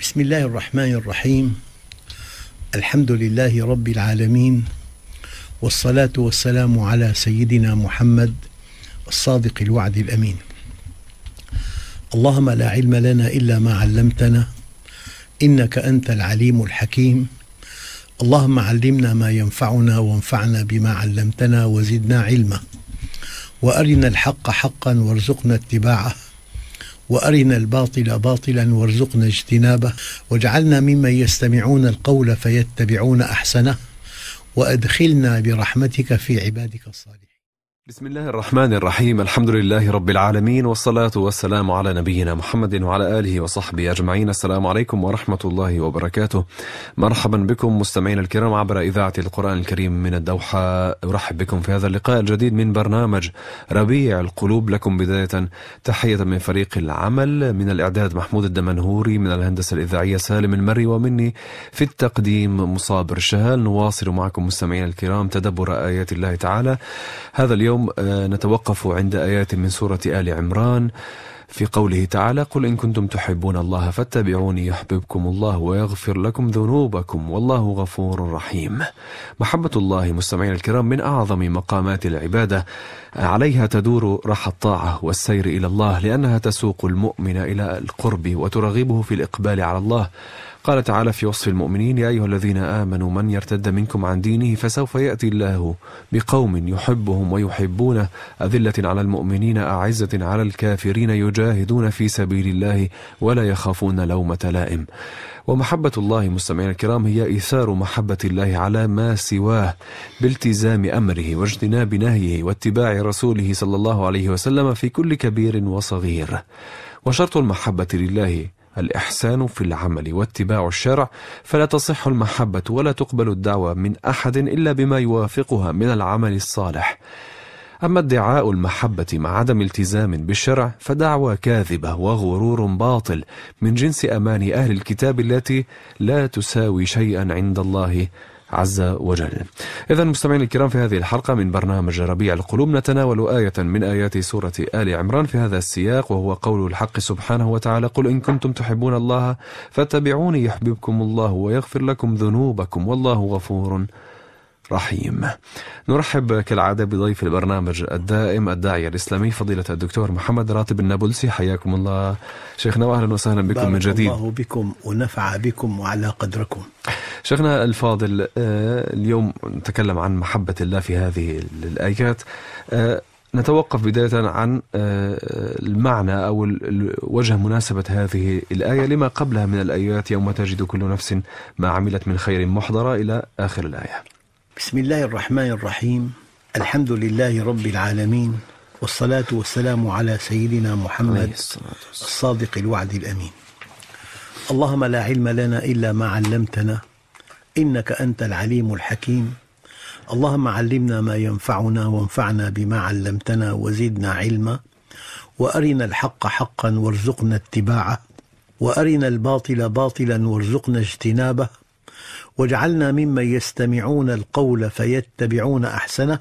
بسم الله الرحمن الرحيم الحمد لله رب العالمين والصلاة والسلام على سيدنا محمد الصادق الوعد الأمين اللهم لا علم لنا إلا ما علمتنا إنك أنت العليم الحكيم اللهم علمنا ما ينفعنا وانفعنا بما علمتنا وزدنا علما وارنا الحق حقا وارزقنا اتباعه وارنا الباطل باطلا وارزقنا اجتنابه واجعلنا ممن يستمعون القول فيتبعون احسنه وادخلنا برحمتك في عبادك الصالحين بسم الله الرحمن الرحيم الحمد لله رب العالمين والصلاة والسلام على نبينا محمد وعلى آله وصحبه أجمعين السلام عليكم ورحمة الله وبركاته مرحبا بكم مستمعين الكرام عبر إذاعة القرآن الكريم من الدوحة أرحب بكم في هذا اللقاء الجديد من برنامج ربيع القلوب لكم بداية تحية من فريق العمل من الإعداد محمود الدمنهوري من الهندسة الإذاعية سالم المري ومني في التقديم مصابر شهال نواصل معكم مستمعين الكرام تدبر آيات الله تعالى هذا اليوم اليوم آه، نتوقف عند آيات من سورة آل عمران في قوله تعالى قل إن كنتم تحبون الله فاتبعوني يحببكم الله ويغفر لكم ذنوبكم والله غفور رحيم محبة الله مستمعينا الكرام من أعظم مقامات العبادة عليها تدور راح الطاعة والسير إلى الله لأنها تسوق المؤمن إلى القرب وترغبه في الإقبال على الله قال تعالى في وصف المؤمنين يا أيها الذين آمنوا من يرتد منكم عن دينه فسوف يأتي الله بقوم يحبهم ويحبونه أذلة على المؤمنين أعزة على الكافرين يجاهدون في سبيل الله ولا يخافون لومة لائم ومحبة الله مستمعينا الكرام هي إثار محبة الله على ما سواه بالتزام أمره واجتناب نهيه واتباع رسوله صلى الله عليه وسلم في كل كبير وصغير وشرط المحبة لله الإحسان في العمل واتباع الشرع فلا تصح المحبة ولا تقبل الدعوة من أحد إلا بما يوافقها من العمل الصالح أما ادعاء المحبة مع عدم التزام بالشرع فدعوة كاذبة وغرور باطل من جنس أمان أهل الكتاب التي لا تساوي شيئا عند الله عز وجل إذا مستمعين الكرام في هذه الحلقة من برنامج ربيع القلوب نتناول آية من آيات سورة آل عمران في هذا السياق وهو قول الحق سبحانه وتعالى قل إن كنتم تحبون الله فاتبعوني يحببكم الله ويغفر لكم ذنوبكم والله غفور رحيم نرحب كالعادة بضيف البرنامج الدائم الداعية الإسلامي فضيلة الدكتور محمد راتب النابلسي حياكم الله شيخنا وأهلا وسهلا بكم من جديد الله بكم ونفع بكم وعلى قدركم شيخنا الفاضل آه، اليوم نتكلم عن محبة الله في هذه الآيات آه، نتوقف بداية عن آه، المعنى أو وجه مناسبة هذه الآية لما قبلها من الآيات يوم تجد كل نفس ما عملت من خير محضرة إلى آخر الآية بسم الله الرحمن الرحيم الحمد لله رب العالمين والصلاة والسلام على سيدنا محمد الصادق الوعد الأمين اللهم لا علم لنا إلا ما علمتنا إنك أنت العليم الحكيم اللهم علمنا ما ينفعنا وانفعنا بما علمتنا وزدنا علما وارنا الحق حقا وارزقنا اتباعه وارنا الباطل باطلا وارزقنا اجتنابه واجعلنا ممن يستمعون القول فيتبعون احسنه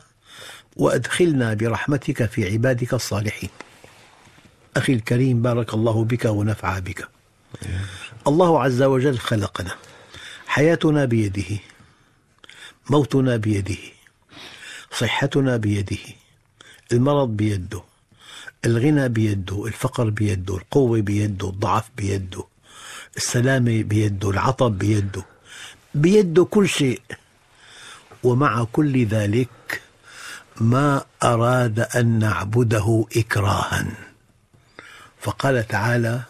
وادخلنا برحمتك في عبادك الصالحين. اخي الكريم بارك الله بك ونفع بك. الله عز وجل خلقنا حياتنا بيده موتنا بيده صحتنا بيده المرض بيده الغنى بيده الفقر بيده القوة بيده الضعف بيده السلامة بيده العطب بيده بيده كل شيء ومع كل ذلك ما أراد أن نعبده إكراها فقال تعالى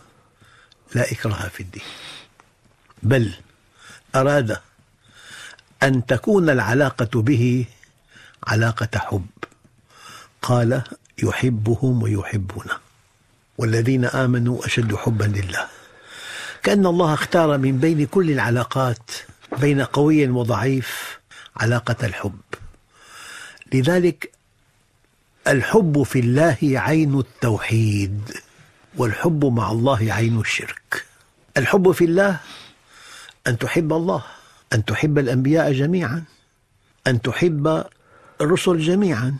لا إكراه في الدين بل أراد أن تكون العلاقة به علاقة حب قال يحبهم ويحبونه والذين آمنوا أشد حبا لله كأن الله اختار من بين كل العلاقات بين قوي وضعيف علاقة الحب لذلك الحب في الله عين التوحيد والحب مع الله عين الشرك الحب في الله أن تحب الله أن تحب الأنبياء جميعا أن تحب الرسل جميعا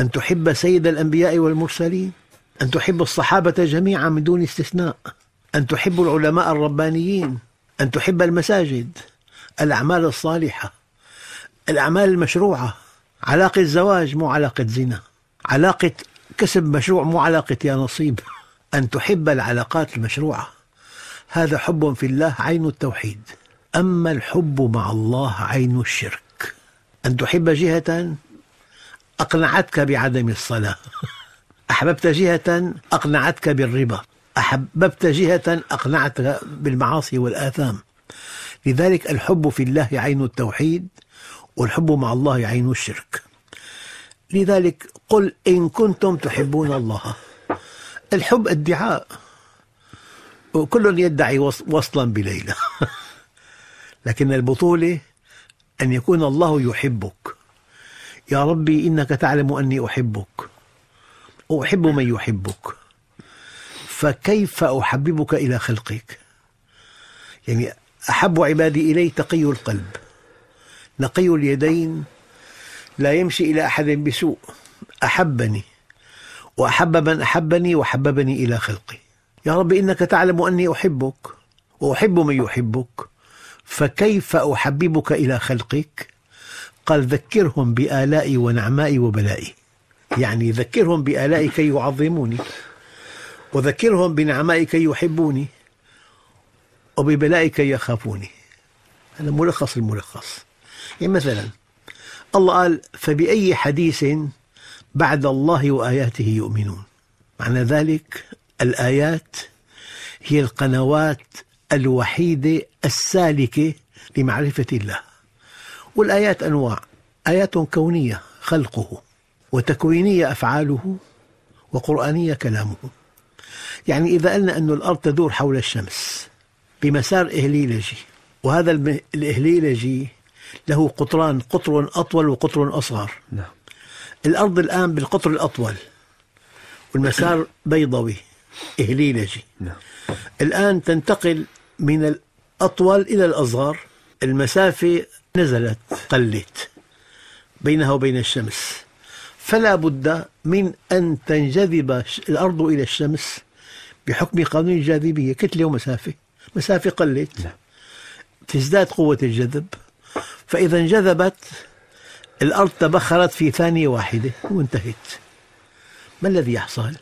أن تحب سيد الأنبياء والمرسلين أن تحب الصحابة جميعا من دون استثناء أن تحب العلماء الربانيين أن تحب المساجد الأعمال الصالحة الأعمال المشروعة علاقة زواج مو علاقة زنا علاقة كسب مشروع مو علاقة يا نصيب أن تحب العلاقات المشروعة هذا حب في الله عين التوحيد أما الحب مع الله عين الشرك أن تحب جهة أقنعتك بعدم الصلاة أحببت جهة أقنعتك بالربا أحببت جهة أقنعتك بالمعاصي والآثام لذلك الحب في الله عين التوحيد والحب مع الله عين الشرك لذلك قل إن كنتم تحبون الله الحب ادعاء وكل يدعي وصلا بليلى لكن البطولة أن يكون الله يحبك يا ربي إنك تعلم أني أحبك وأحب من يحبك فكيف أحببك إلى خلقك يعني أحب عبادي إلي تقي القلب نقي اليدين لا يمشي إلى أحد بسوء أحبني وأحب من أحبني وحببني إلى خلقي يا رب إنك تعلم أني أحبك وأحب من يحبك فكيف أحببك إلى خلقك قال ذكرهم بآلائي ونعمائي وبلائي يعني ذكرهم بآلائي كي يعظموني وذكرهم بنعمائي كي يحبوني وببلائك يخافوني هذا ملخص الملخص يعني مثلا الله قال فبأي حديث بعد الله وآياته يؤمنون معنى ذلك الآيات هي القنوات الوحيدة السالكة لمعرفة الله والآيات أنواع آيات كونية خلقه وتكوينية أفعاله وقرآنية كلامه يعني إذا قلنا أن الأرض تدور حول الشمس بمسار إهليلجي وهذا الإهليلجي له قطران قطر أطول وقطر أصغر نعم. الأرض الآن بالقطر الأطول والمسار بيضوي إهليلجي لا. نعم. الآن تنتقل من الأطول إلى الأصغر المسافة نزلت قلت بينها وبين الشمس فلا بد من أن تنجذب الأرض إلى الشمس بحكم قانون الجاذبية كتلة ومسافة مسافة قلت تزداد قوة الجذب فإذا انجذبت الأرض تبخرت في ثانية واحدة وانتهت ما الذي يحصل؟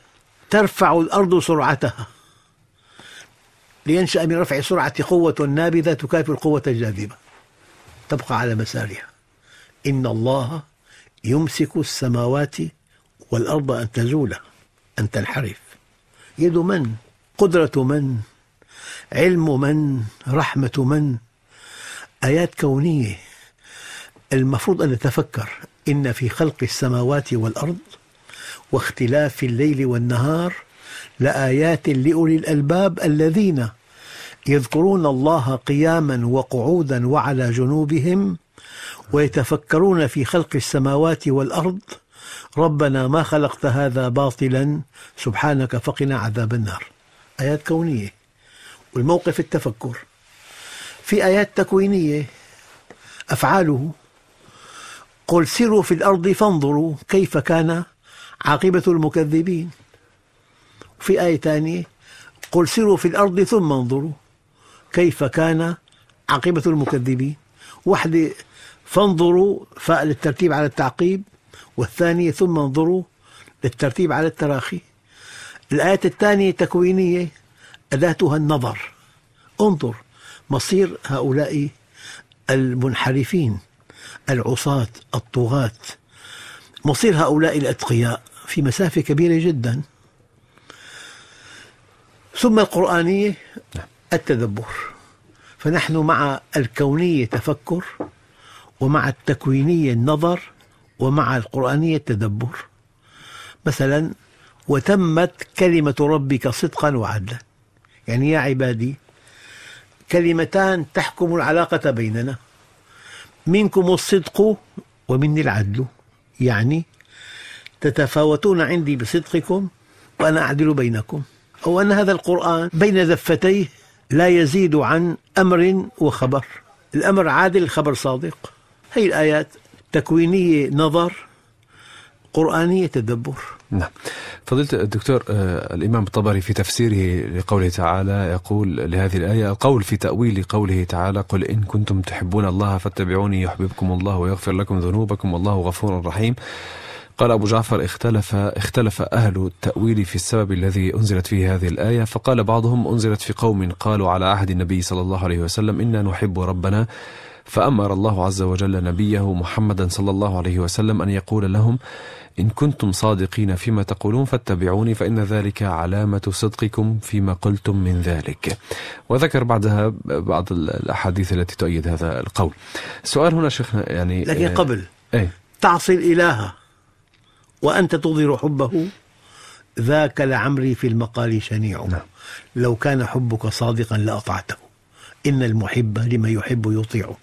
ترفع الأرض سرعتها لينشأ من رفع سرعة قوة نابذة تكافئ القوة الجاذبة تبقى على مسارها إن الله يمسك السماوات والأرض أن تزول أن تنحرف يد من؟ قدرة من؟ علم من رحمة من آيات كونية المفروض أن نتفكر إن في خلق السماوات والأرض واختلاف الليل والنهار لآيات لأولي الألباب الذين يذكرون الله قياما وقعودا وعلى جنوبهم ويتفكرون في خلق السماوات والأرض ربنا ما خلقت هذا باطلا سبحانك فقنا عذاب النار آيات كونية والموقف التفكر في آيات تكوينية أفعاله قل سيروا في الأرض فانظروا كيف كان عاقبة المكذبين وفي آية ثانية قل سيروا في الأرض ثم انظروا كيف كان عاقبة المكذبين واحدة فانظروا فاء للترتيب على التعقيب والثانية ثم انظروا للترتيب على التراخي الآية الثانية تكوينية أداتها النظر انظر مصير هؤلاء المنحرفين العصاة الطغاة مصير هؤلاء الأتقياء في مسافة كبيرة جدا ثم القرآنية نعم. التدبر فنحن مع الكونية تفكر ومع التكوينية النظر ومع القرآنية التدبر مثلا وتمت كلمة ربك صدقا وعدلا يعني يا عبادي كلمتان تحكم العلاقة بيننا منكم الصدق ومني العدل يعني تتفاوتون عندي بصدقكم وأنا أعدل بينكم أو أن هذا القرآن بين ذفتيه لا يزيد عن أمر وخبر الأمر عادل الخبر صادق هي الآيات تكوينية نظر قرآنية تدبر نعم فضيلة الدكتور آه، الإمام الطبري في تفسيره لقوله تعالى يقول لهذه الآية القول في تأويل قوله تعالى قل إن كنتم تحبون الله فاتبعوني يحببكم الله ويغفر لكم ذنوبكم والله غفور رحيم قال أبو جعفر اختلف اختلف أهل التأويل في السبب الذي أنزلت فيه هذه الآية فقال بعضهم أنزلت في قوم قالوا على عهد النبي صلى الله عليه وسلم إنا نحب ربنا فأمر الله عز وجل نبيه محمدا صلى الله عليه وسلم أن يقول لهم إن كنتم صادقين فيما تقولون فاتبعوني فإن ذلك علامة صدقكم فيما قلتم من ذلك وذكر بعدها بعض الأحاديث التي تؤيد هذا القول السؤال هنا شيخنا يعني لكن آه، قبل أي؟ تعصي الإله وأنت تظهر حبه ذاك لعمري في المقال شنيع نعم. لو كان حبك صادقا لأطعته إن المحب لما يحب يطيعه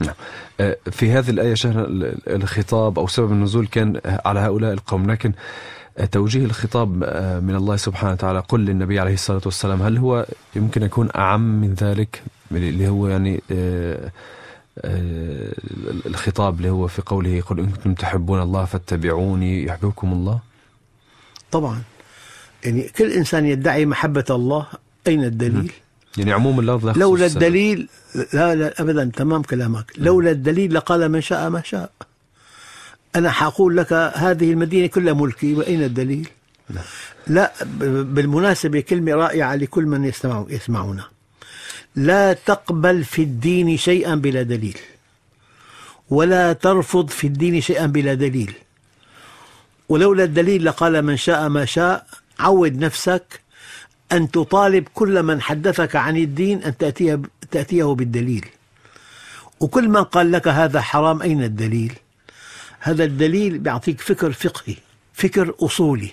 نعم أه، في هذه الآية شهر الخطاب أو سبب النزول كان على هؤلاء القوم لكن أه، توجيه الخطاب أه، من الله سبحانه وتعالى قل للنبي عليه الصلاة والسلام هل هو يمكن يكون أعم من ذلك اللي هو يعني الخطاب اللي هو في قوله قل إن كنتم تحبون الله فاتبعوني يحببكم الله طبعا يعني كل إنسان يدعي محبة الله أين الدليل؟ م. نعم. يعني عموم اللفظ لا لولا الدليل لا لا ابدا تمام كلامك نعم. لولا الدليل لقال من شاء ما شاء انا حقول لك هذه المدينه كلها ملكي واين الدليل؟ نعم. لا, لا بالمناسبه كلمه رائعه لكل من يسمع يسمعنا لا تقبل في الدين شيئا بلا دليل ولا ترفض في الدين شيئا بلا دليل ولولا الدليل لقال من شاء ما شاء عود نفسك أن تطالب كل من حدثك عن الدين أن تأتيه, تأتيه بالدليل وكل من قال لك هذا حرام أين الدليل هذا الدليل بيعطيك فكر فقهي فكر أصولي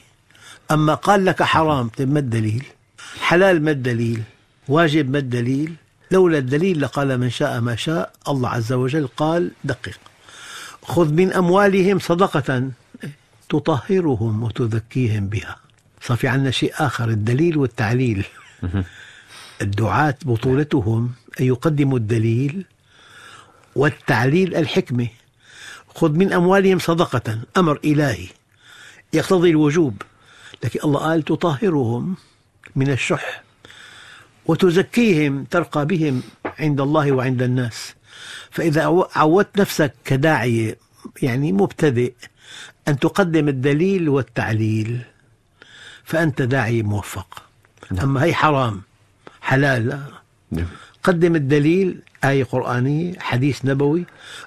أما قال لك حرام طيب ما الدليل حلال ما الدليل واجب ما الدليل لولا الدليل لقال من شاء ما شاء الله عز وجل قال دقيق خذ من أموالهم صدقة إيه، تطهرهم وتزكيهم بها صار في عندنا شيء آخر الدليل والتعليل الدعاة بطولتهم أن يقدموا الدليل والتعليل الحكمة خذ من أموالهم صدقة أمر إلهي يقتضي الوجوب لكن الله قال تطهرهم من الشح وتزكيهم ترقى بهم عند الله وعند الناس فإذا عودت نفسك كداعية يعني مبتدئ أن تقدم الدليل والتعليل فأنت داعي موفق نعم. أما هي حرام حلال لا نعم. قدم الدليل آية قرآنية حديث نبوي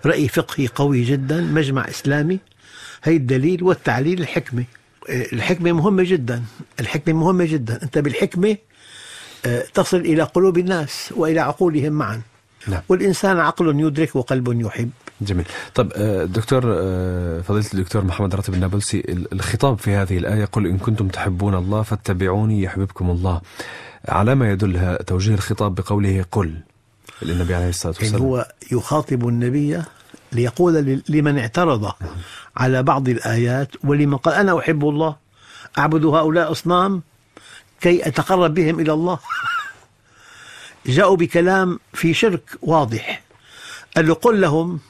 رأي فقهي قوي جدا مجمع إسلامي هي الدليل والتعليل الحكمة إيه، الحكمة مهمة جدا الحكمة مهمة جدا أنت بالحكمة آه، تصل إلى قلوب الناس وإلى عقولهم معا نعم. والإنسان عقل يدرك وقلب يحب جميل طب آه، دكتور آه، فضيلة الدكتور محمد راتب النابلسي الخطاب في هذه الآية قل إن كنتم تحبون الله فاتبعوني يحببكم الله على ما يدل توجيه الخطاب بقوله قل للنبي عليه الصلاة والسلام هو يخاطب النبي ليقول لمن اعترض نعم. على بعض الآيات ولمن قال أنا أحب الله أعبد هؤلاء أصنام كي أتقرب بهم إلى الله جاءوا بكلام في شرك واضح قال له قل لهم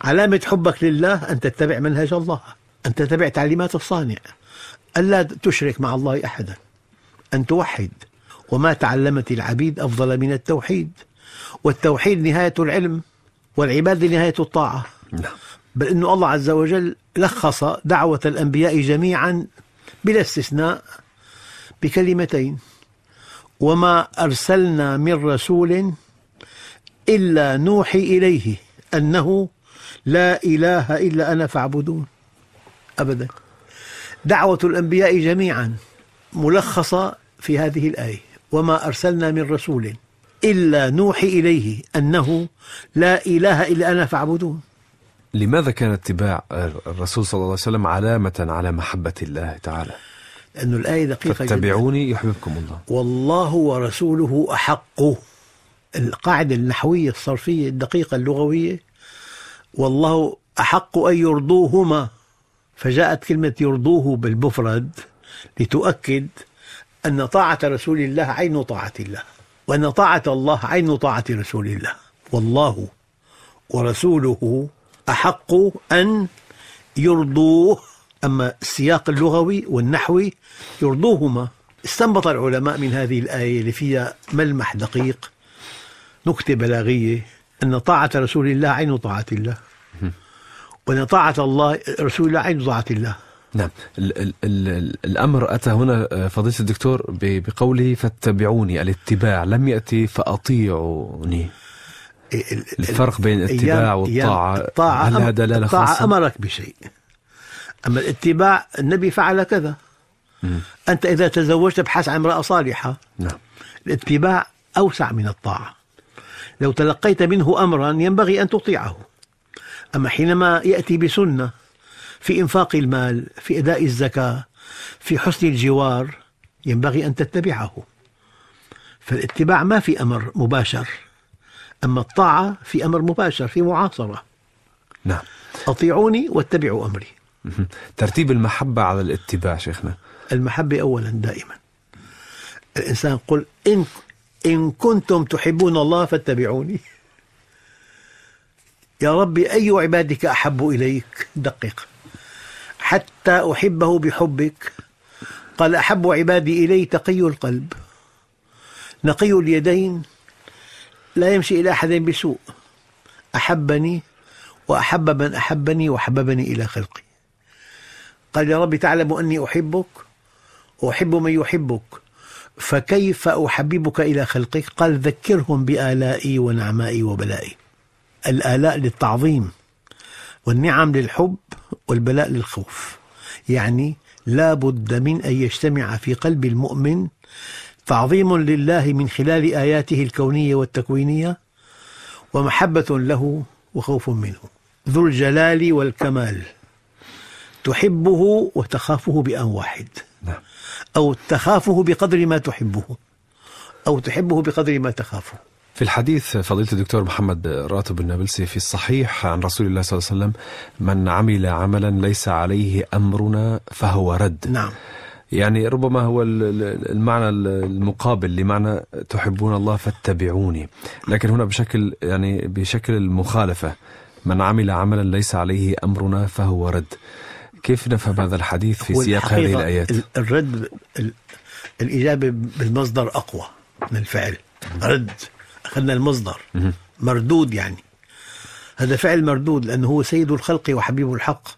علامة حبك لله أن تتبع منهج الله أن تتبع تعليمات الصانع ألا تشرك مع الله أحدا أن توحد وما تعلمت العبيد أفضل من التوحيد والتوحيد نهاية العلم والعبادة نهاية الطاعة نعم. بل أن الله عز وجل لخص دعوة الأنبياء جميعا بلا استثناء بكلمتين وما أرسلنا من رسول إلا نوحي إليه أنه لا إله إلا أنا فاعبدون أبدا دعوة الأنبياء جميعا ملخصة في هذه الآية وما أرسلنا من رسول إلا نوحي إليه أنه لا إله إلا أنا فاعبدون لماذا كان اتباع الرسول صلى الله عليه وسلم علامة على محبة الله تعالى؟ أن الآية دقيقة فاتبعوني جدا. يحببكم الله والله ورسوله أحق القاعدة النحوية الصرفية الدقيقة اللغوية والله أحق أن يرضوهما فجاءت كلمة يرضوه بالمفرد لتؤكد أن طاعة رسول الله عين طاعة الله وأن طاعة الله عين طاعة رسول الله والله ورسوله أحق أن يرضوه أما السياق اللغوي والنحوي يرضوهما استنبط العلماء من هذه الآية اللي فيها ملمح دقيق نكتة بلاغية أن طاعة رسول الله عين طاعة الله وأن طاعة الله رسول الله عين طاعة الله نعم الـ الـ الـ الأمر أتى هنا آه، فضيلة الدكتور بقوله فاتبعوني الاتباع لم يأتي فأطيعوني إيه، الفرق بين الاتباع والطاعة الطاعة هل هذا الطاعة أمرك بشيء أما الاتباع النبي فعل كذا أنت إذا تزوجت ابحث عن امرأة صالحة نعم. الاتباع أوسع من الطاعة لو تلقيت منه أمرا ينبغي أن تطيعه أما حينما يأتي بسنة في إنفاق المال في أداء الزكاة في حسن الجوار ينبغي أن تتبعه فالاتباع ما في أمر مباشر أما الطاعة في أمر مباشر في معاصرة نعم أطيعوني واتبعوا أمري ترتيب المحبة على الاتباع شيخنا المحبة أولا دائما الإنسان قل إن, إن كنتم تحبون الله فاتبعوني يا ربي أي عبادك أحب إليك دقيق حتى أحبه بحبك قال أحب عبادي إلي تقي القلب نقي اليدين لا يمشي إلى أحد بسوء أحبني وأحب من أحبني وحببني إلى خلقي قال يا رب تعلم أني أحبك أحب من يحبك فكيف أحببك إلى خلقك قال ذكرهم بآلائي ونعمائي وبلائي الآلاء للتعظيم والنعم للحب والبلاء للخوف يعني لا بد من أن يجتمع في قلب المؤمن تعظيم لله من خلال آياته الكونية والتكوينية ومحبة له وخوف منه ذو الجلال والكمال تحبه وتخافه بأن واحد نعم. أو تخافه بقدر ما تحبه أو تحبه بقدر ما تخافه في الحديث فضيلة الدكتور محمد راتب النابلسي في الصحيح عن رسول الله صلى الله عليه وسلم من عمل عملا ليس عليه أمرنا فهو رد نعم يعني ربما هو المعنى المقابل لمعنى تحبون الله فاتبعوني لكن هنا بشكل يعني بشكل المخالفة من عمل عملا ليس عليه أمرنا فهو رد كيف نفهم هذا الحديث في سياق هذه الآيات الرد الإجابة بالمصدر أقوى من الفعل رد أخذنا المصدر مردود يعني هذا فعل مردود لأنه هو سيد الخلق وحبيب الحق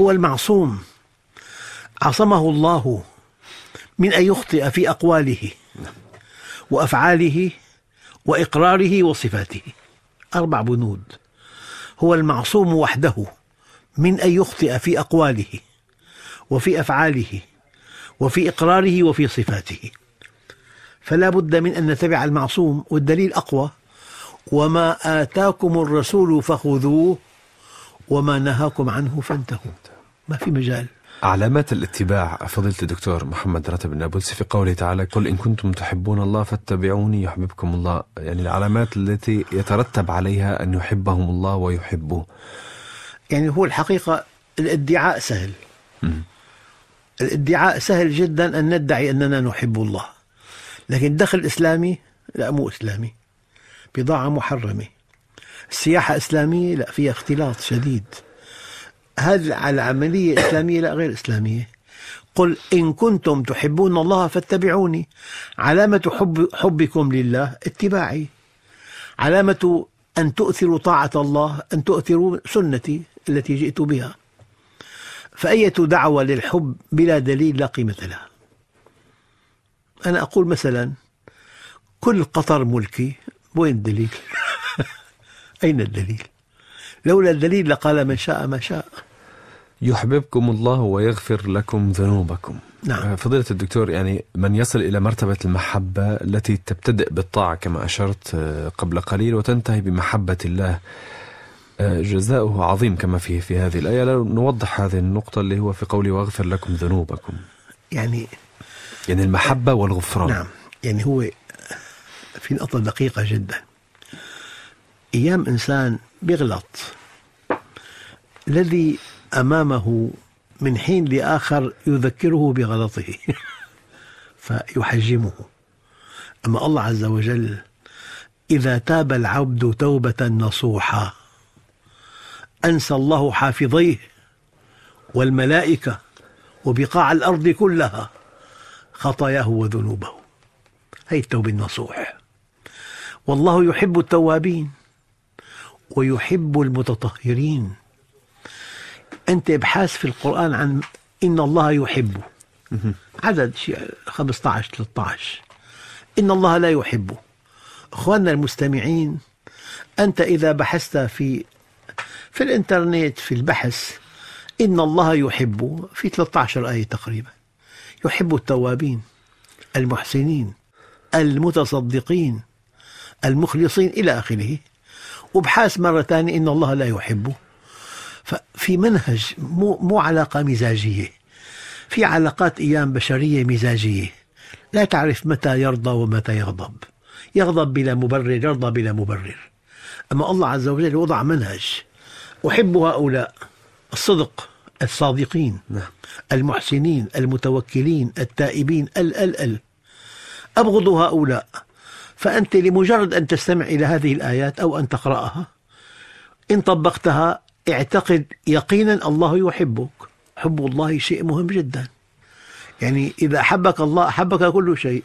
هو المعصوم عصمه الله من أن يخطئ في أقواله وأفعاله وإقراره وصفاته أربع بنود هو المعصوم وحده من أن يخطئ في أقواله وفي أفعاله وفي إقراره وفي صفاته فلا بد من أن نتبع المعصوم والدليل أقوى وما آتاكم الرسول فخذوه وما نهاكم عنه فانتهوا ما في مجال علامات الاتباع فضيلة الدكتور محمد راتب النابلسي في قوله تعالى قل إن كنتم تحبون الله فاتبعوني يحببكم الله يعني العلامات التي يترتب عليها أن يحبهم الله ويحبوه يعني هو الحقيقة الادعاء سهل الادعاء سهل جدا أن ندعي أننا نحب الله لكن دخل إسلامي لا مو إسلامي بضاعة محرمة السياحة إسلامية لا فيها اختلاط شديد هذه العملية إسلامية لا غير إسلامية قل إن كنتم تحبون الله فاتبعوني علامة حب حبكم لله اتباعي علامة أن تؤثروا طاعة الله أن تؤثروا سنتي التي جئت بها فأية دعوة للحب بلا دليل لا قيمة لها أنا أقول مثلا كل قطر ملكي وين الدليل أين الدليل لولا الدليل لقال من شاء ما شاء يحببكم الله ويغفر لكم ذنوبكم نعم. آه، فضيلة الدكتور يعني من يصل إلى مرتبة المحبة التي تبتدئ بالطاعة كما أشرت آه، قبل قليل وتنتهي بمحبة الله آه، جزاؤه عظيم كما في في هذه الآية نوضح هذه النقطة اللي هو في قوله واغفر لكم ذنوبكم يعني يعني المحبة والغفران نعم يعني هو في نقطة دقيقة جدا أيام إنسان بيغلط الذي أمامه من حين لآخر يذكره بغلطه فيحجمه أما الله عز وجل إذا تاب العبد توبة نصوحة أنسى الله حافظيه والملائكة وبقاع الأرض كلها خطاياه وذنوبه هي التوبة النصوح والله يحب التوابين ويحب المتطهرين أنت ابحث في القرآن عن إن الله يحب عدد 15 13 إن الله لا يحب أخواننا المستمعين أنت إذا بحثت في في الانترنت في البحث إن الله يحب في 13 آية تقريبا يحب التوابين المحسنين المتصدقين المخلصين إلى آخره وابحث مرة ثانية إن الله لا يحب ففي منهج مو, مو علاقة مزاجية في علاقات أيام بشرية مزاجية لا تعرف متى يرضى ومتى يغضب يغضب بلا مبرر يرضى بلا مبرر أما الله عز وجل وضع منهج أحب هؤلاء الصدق الصادقين نعم. المحسنين المتوكلين التائبين ال ال ال أبغض هؤلاء فأنت لمجرد أن تستمع إلى هذه الآيات أو أن تقرأها إن طبقتها اعتقد يقينا الله يحبك حب الله شيء مهم جدا يعني إذا أحبك الله أحبك كل شيء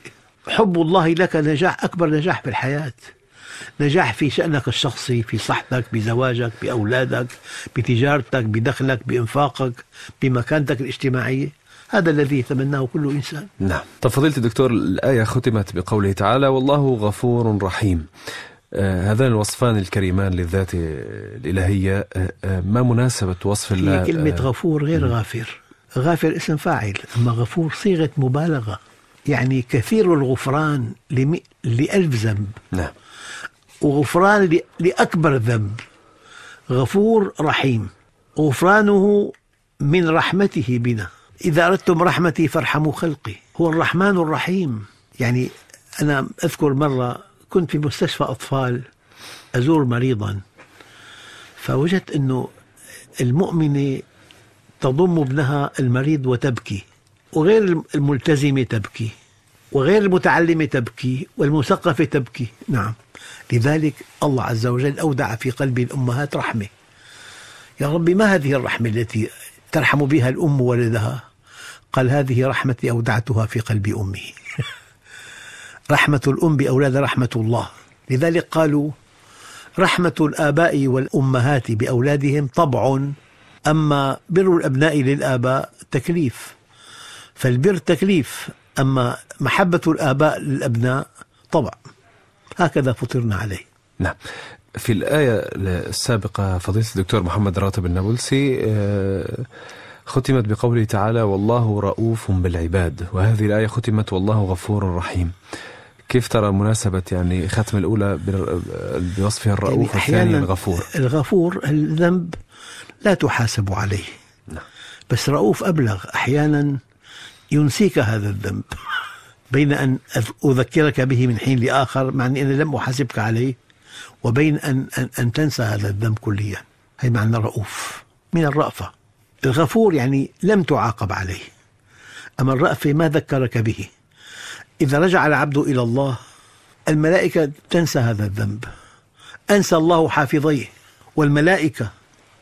حب الله لك نجاح أكبر نجاح في الحياة نجاح في شأنك الشخصي في صحتك بزواجك بأولادك بتجارتك بدخلك بإنفاقك بمكانتك الاجتماعية هذا الذي يتمناه كل إنسان نعم طب فضيلة الدكتور الآية ختمت بقوله تعالى والله غفور رحيم آه، هذان الوصفان الكريمان للذات الإلهية آه، آه، ما مناسبة وصف الله هي كلمة غفور غير غافر غافر اسم فاعل أما غفور صيغة مبالغة يعني كثير الغفران لألف ذنب نعم وغفران لأكبر ذنب غفور رحيم غفرانه من رحمته بنا إذا أردتم رحمتي فارحموا خلقي هو الرحمن الرحيم يعني أنا أذكر مرة كنت في مستشفى أطفال أزور مريضا فوجدت أنه المؤمنة تضم ابنها المريض وتبكي وغير الملتزمة تبكي وغير المتعلمة تبكي والمثقفة تبكي نعم لذلك الله عز وجل أودع في قلب الأمهات رحمة يا ربي ما هذه الرحمة التي ترحم بها الأم ولدها قال هذه رحمتي أودعتها في قلب أمي رحمة الأم بأولاد رحمة الله لذلك قالوا رحمة الآباء والأمهات بأولادهم طبع أما بر الأبناء للآباء تكليف فالبر تكليف أما محبة الآباء للأبناء طبع هكذا فطرنا عليه نعم في الآية السابقة فضيلة الدكتور محمد راتب النابلسي آه، ختمت بقوله تعالى والله رؤوف بالعباد وهذه الآية ختمت والله غفور رحيم كيف ترى مناسبة يعني ختم الأولى بوصفها يعني الرؤوف يعني والثاني الغفور الغفور الذنب لا تحاسب عليه نعم. بس رؤوف أبلغ أحيانا ينسيك هذا الذنب بين أن أذكرك به من حين لآخر مع أني أنا لم أحاسبك عليه وبين أن, أن, أن تنسى هذا الذنب كليا هي معنى رؤوف من الرأفة الغفور يعني لم تعاقب عليه أما الرأفة ما ذكرك به إذا رجع العبد إلى الله الملائكة تنسى هذا الذنب أنسى الله حافظيه والملائكة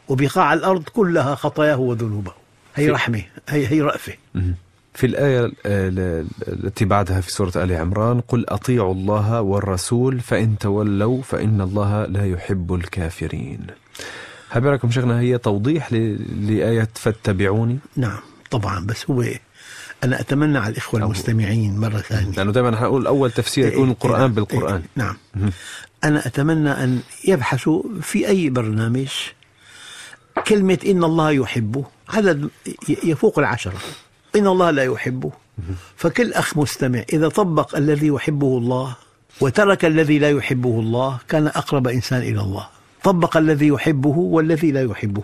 وبقاع الأرض كلها خطاياه وذنوبه هي رحمة هي, هي رأفة في الآية آه، التي بعدها في سورة آل عمران قل أطيعوا الله والرسول فإن تولوا فإن الله لا يحب الكافرين حبيبكم شيخنا هي توضيح لآية فاتبعوني نعم طبعا بس هو أنا أتمنى على الإخوة المستمعين مرة ثانية لأنه دائما نحن نقول أول تفسير إيه، يكون إيه، القرآن إيه، بالقرآن نعم أنا أتمنى أن يبحثوا في أي برنامج كلمة إن الله يحبه عدد يفوق العشرة إن الله لا يحبه فكل أخ مستمع إذا طبق الذي يحبه الله وترك الذي لا يحبه الله كان أقرب إنسان إلى الله طبق الذي يحبه والذي لا يحبه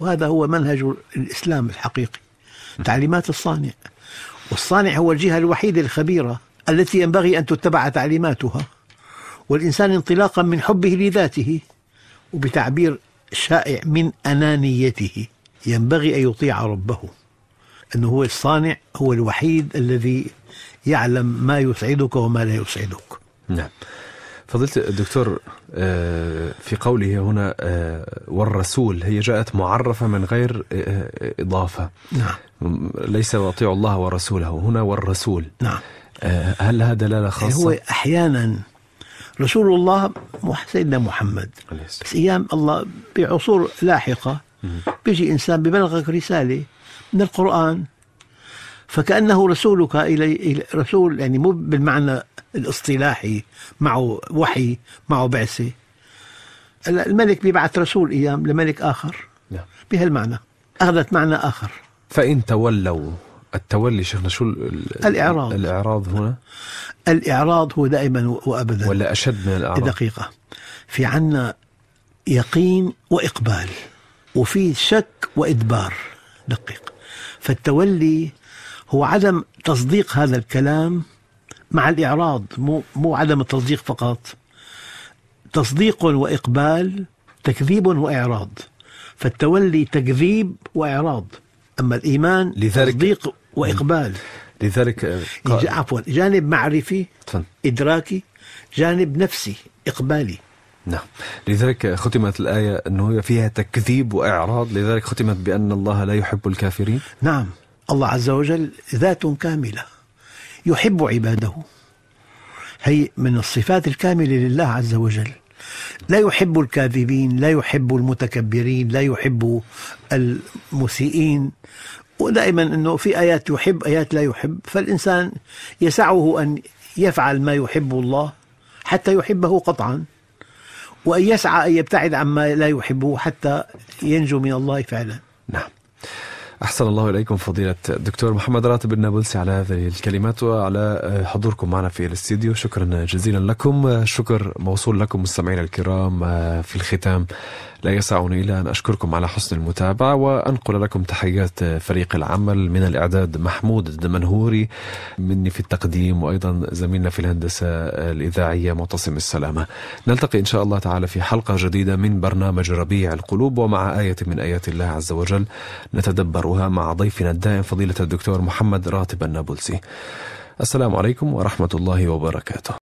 وهذا هو منهج الإسلام الحقيقي تعليمات الصانع والصانع هو الجهة الوحيدة الخبيرة التي ينبغي أن تتبع تعليماتها والإنسان انطلاقا من حبه لذاته وبتعبير شائع من أنانيته ينبغي أن يطيع ربه أنه هو الصانع هو الوحيد الذي يعلم ما يسعدك وما لا يسعدك نعم فضيلة الدكتور آه، في قوله هنا آه، والرسول هي جاءت معرفة من غير آه، إضافة نعم ليس وأطيع الله ورسوله هنا والرسول نعم هل لها دلالة يعني خاصة؟ هو أحيانا رسول الله سيدنا محمد بس أيام الله بعصور لاحقة بيجي إنسان ببلغك رسالة من القرآن فكأنه رسولك إلي رسول يعني مو بالمعنى الاصطلاحي معه وحي معه بعثة الملك بيبعث رسول أيام لملك آخر نعم. بهالمعنى أخذت معنى آخر فإن تولوا التولي شيخنا شو الإعراض الإعراض هنا الإعراض هو دائما وأبدا ولا أشد من الإعراض دقيقة في عنا يقين وإقبال وفي شك وإدبار دقيق فالتولي هو عدم تصديق هذا الكلام مع الإعراض مو, مو عدم التصديق فقط تصديق وإقبال تكذيب وإعراض فالتولي تكذيب وإعراض أما الإيمان لذلك تصديق وإقبال لذلك آه، عفوا جانب معرفي إدراكي جانب نفسي إقبالي نعم لذلك ختمت الآية أنه فيها تكذيب وإعراض لذلك ختمت بأن الله لا يحب الكافرين نعم الله عز وجل ذات كاملة يحب عباده هي من الصفات الكاملة لله عز وجل لا يحب الكاذبين لا يحب المتكبرين لا يحب المسيئين ودائما انه في ايات يحب ايات لا يحب فالانسان يسعه ان يفعل ما يحب الله حتى يحبه قطعا وأن يسعى أن يبتعد عما لا يحبه حتى ينجو من الله فعلا نعم أحسن الله إليكم فضيلة الدكتور محمد راتب النابلسي على هذه الكلمات وعلى آه، حضوركم معنا في الاستديو شكرا جزيلا لكم آه، شكر موصول لكم مستمعينا الكرام آه، في الختام لا يسعني إلا أن أشكركم على حسن المتابعة وأنقل لكم تحيات فريق العمل من الإعداد محمود الدمنهوري مني في التقديم وأيضا زميلنا في الهندسة الإذاعية معتصم السلامة نلتقي إن شاء الله تعالى في حلقة جديدة من برنامج ربيع القلوب ومع آية من آيات الله عز وجل نتدبرها مع ضيفنا الدائم فضيلة الدكتور محمد راتب النابلسي السلام عليكم ورحمة الله وبركاته